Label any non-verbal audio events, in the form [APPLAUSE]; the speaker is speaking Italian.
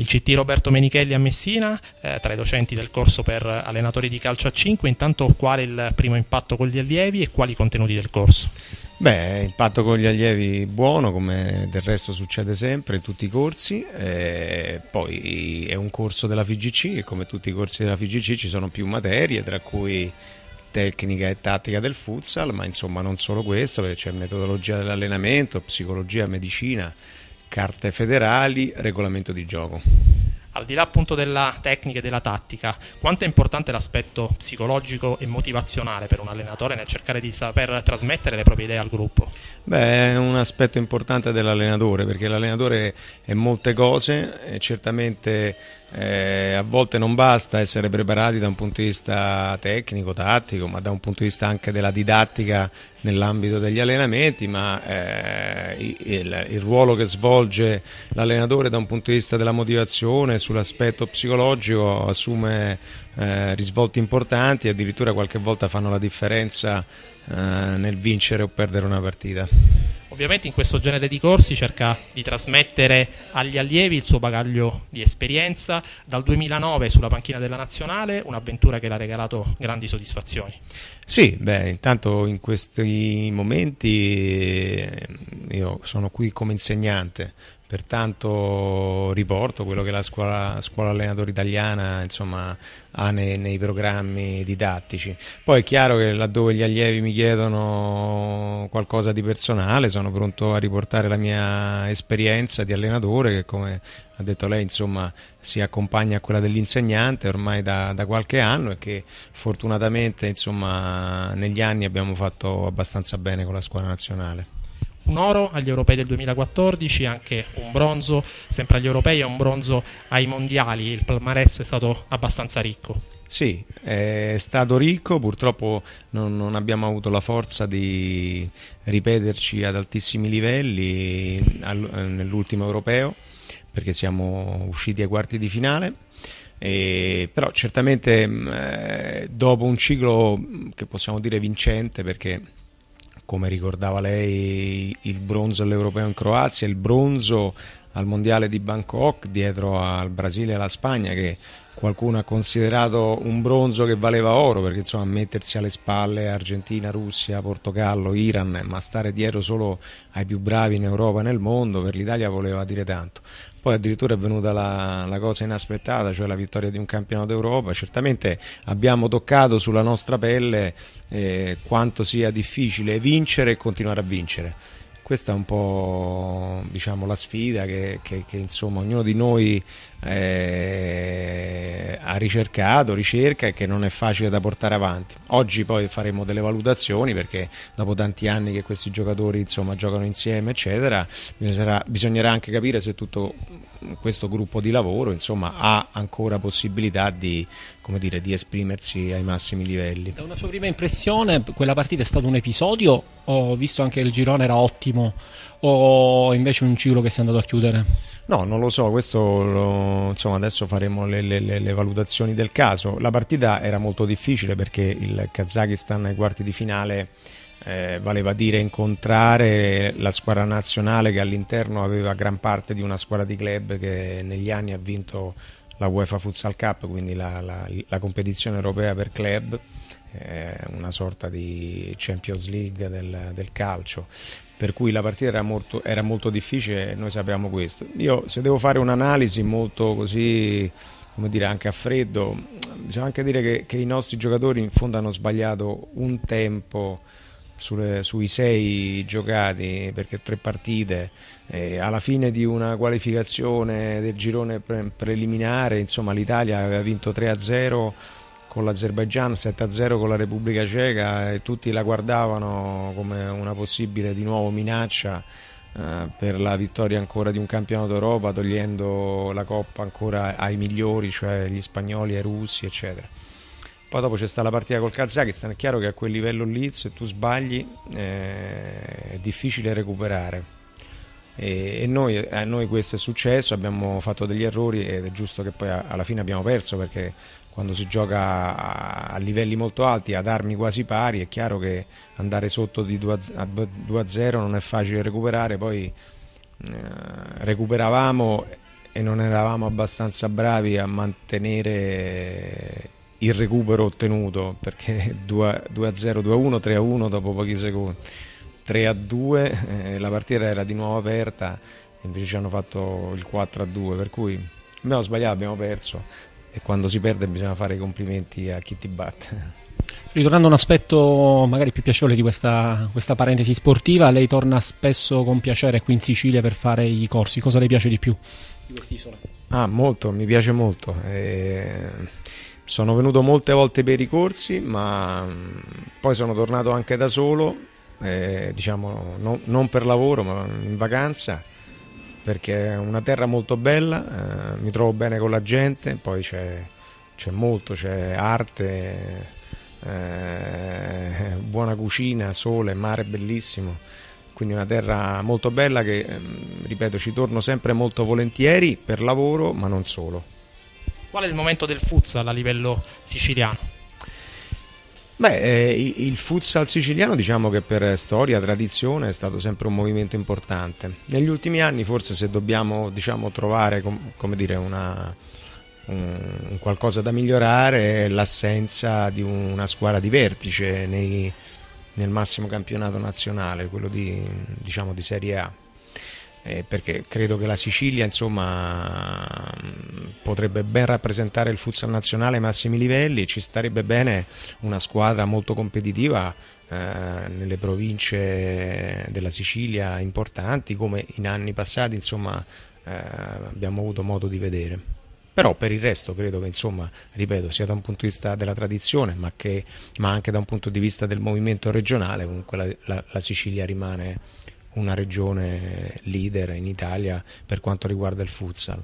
Il CT Roberto Menichelli a Messina, eh, tra i docenti del corso per allenatori di calcio a 5, intanto qual è il primo impatto con gli allievi e quali contenuti del corso? Beh, impatto con gli allievi buono, come del resto succede sempre in tutti i corsi, eh, poi è un corso della FIGC e come tutti i corsi della FIGC ci sono più materie, tra cui tecnica e tattica del futsal, ma insomma non solo questo, perché c'è metodologia dell'allenamento, psicologia, medicina, carte federali, regolamento di gioco. Al di là appunto della tecnica e della tattica, quanto è importante l'aspetto psicologico e motivazionale per un allenatore nel cercare di saper trasmettere le proprie idee al gruppo? Beh, è un aspetto importante dell'allenatore perché l'allenatore è molte cose, certamente eh, a volte non basta essere preparati da un punto di vista tecnico, tattico, ma da un punto di vista anche della didattica nell'ambito degli allenamenti, ma eh, il, il, ruolo che svolge l'allenatore da un punto di vista della motivazione sull'aspetto psicologico assume eh, risvolti importanti e addirittura qualche volta fanno la differenza eh, nel vincere o perdere una partita. Ovviamente in questo genere di corsi cerca di trasmettere agli allievi il suo bagaglio di esperienza. Dal 2009 sulla panchina della Nazionale, un'avventura che le ha regalato grandi soddisfazioni. Sì, beh, intanto in questi momenti eh, io sono qui come insegnante, Pertanto riporto quello che la scuola, scuola allenatori italiana insomma, ha nei, nei, programmi didattici. Poi è chiaro che laddove gli allievi mi chiedono qualcosa di personale sono pronto a riportare la mia esperienza di allenatore che come ha detto lei insomma, si accompagna a quella dell'insegnante ormai da, da, qualche anno e che fortunatamente insomma, negli anni abbiamo fatto abbastanza bene con la scuola nazionale un oro agli europei del 2014, anche un bronzo sempre agli europei e un bronzo ai mondiali. Il palmarès è stato abbastanza ricco. Sì, è stato ricco, purtroppo non, non, abbiamo avuto la forza di ripeterci ad altissimi livelli nell'ultimo europeo perché siamo usciti ai quarti di finale. E, però certamente eh, dopo un ciclo che possiamo dire vincente perché come ricordava lei, il bronzo all'Europeo in Croazia, il bronzo al Mondiale di Bangkok dietro al Brasile e alla Spagna che qualcuno ha considerato un bronzo che valeva oro perché insomma mettersi alle spalle Argentina, Russia, Portogallo, Iran ma stare dietro solo ai più bravi in Europa e nel mondo per l'Italia voleva dire tanto poi addirittura è venuta la, la, cosa inaspettata, cioè la vittoria di un campionato d'Europa. Certamente abbiamo toccato sulla nostra pelle eh, quanto sia difficile vincere e continuare a vincere questa è un po' diciamo, la sfida che, che, che insomma, ognuno di noi eh, ha ricercato, ricerca e che non è facile da portare avanti. Oggi poi faremo delle valutazioni perché dopo tanti anni che questi giocatori insomma, giocano insieme, eccetera, bisognerà, bisognerà anche capire se tutto questo gruppo di lavoro insomma, ha ancora possibilità di, dire, di, esprimersi ai massimi livelli. Da una sua prima impressione, quella partita è stato un episodio ho visto anche il girone era ottimo o invece un ciclo che si è andato a chiudere? No, non lo so, questo lo, insomma, adesso faremo le, le, le, valutazioni del caso. La partita era molto difficile perché il Kazakistan ai quarti di finale eh, valeva dire incontrare la squadra nazionale che all'interno aveva gran parte di una squadra di club che negli anni ha vinto la UEFA Futsal Cup, quindi la, la, la competizione europea per club, eh, una sorta di Champions League del, del calcio. Per cui la partita era molto, era molto difficile e noi sappiamo questo. Io se devo fare un'analisi molto così come dire, anche a freddo. Bisogna anche dire che, che, i nostri giocatori in fondo hanno sbagliato un tempo sulle, sui sei giocati, perché tre partite, eh, alla fine di una qualificazione del girone pre preliminare, insomma l'Italia aveva vinto 3-0 con l'Azerbaigian, 7-0 con la Repubblica Ceca e tutti la guardavano come una possibile di nuovo minaccia eh, per la vittoria ancora di un campionato d'Europa togliendo la coppa ancora ai migliori, cioè gli spagnoli, ai russi, eccetera. Poi dopo c'è stata la partita col Kazakistan, è chiaro che a quel livello lì se tu sbagli eh, è difficile recuperare. E, e noi, a noi questo è successo, abbiamo fatto degli errori ed è giusto che poi a, alla fine abbiamo perso perché quando si gioca a, a, livelli molto alti, ad armi quasi pari, è chiaro che andare sotto di 2 a, 2 0 non è facile recuperare, poi eh, recuperavamo e non eravamo abbastanza bravi a mantenere il recupero ottenuto perché 2-0, [LAUGHS] a, 2-1, a 3-1 a dopo pochi secondi 3-2 a eh, la partita era di nuovo aperta e invece ci hanno fatto il 4-2 a per cui abbiamo sbagliato, abbiamo perso e quando si perde bisogna fare i complimenti a chi ti batte [LAUGHS] Ritornando a un aspetto magari più piacevole di questa, questa parentesi sportiva, lei torna spesso con piacere qui in Sicilia per fare i corsi. Cosa le piace di più di quest'isola? Ah, molto, mi piace molto. Eh, sono venuto molte volte per i corsi, ma mm, poi sono tornato anche da solo, eh, diciamo no, non per lavoro, ma in vacanza, perché è una terra molto bella, eh, mi trovo bene con la gente, poi c'è, molto, c'è arte, eh, [LAUGHS] buona cucina, sole, mare bellissimo. Quindi una terra molto bella che, mm, ripeto, ci torno sempre molto volentieri per lavoro, ma non solo. Qual è il momento del futsal a livello siciliano? Beh, eh, il futsal siciliano diciamo che per storia, tradizione è stato sempre un movimento importante. Negli ultimi anni forse se dobbiamo diciamo, trovare com- dire, una, un, qualcosa da migliorare è l'assenza di una squadra di vertice nei, nel massimo campionato nazionale, quello di, diciamo, di Serie A eh, perché credo che la Sicilia insomma, mm, potrebbe ben rappresentare il futsal nazionale ai massimi livelli, ci starebbe bene una squadra molto competitiva eh, nelle province della Sicilia importanti come in anni passati insomma, eh, abbiamo avuto modo di vedere. Però per il resto credo che, insomma, ripeto, sia da un punto di vista della tradizione, ma, che, ma anche da un punto di vista del movimento regionale, comunque la, la, la Sicilia rimane una regione leader in Italia per quanto riguarda il futsal.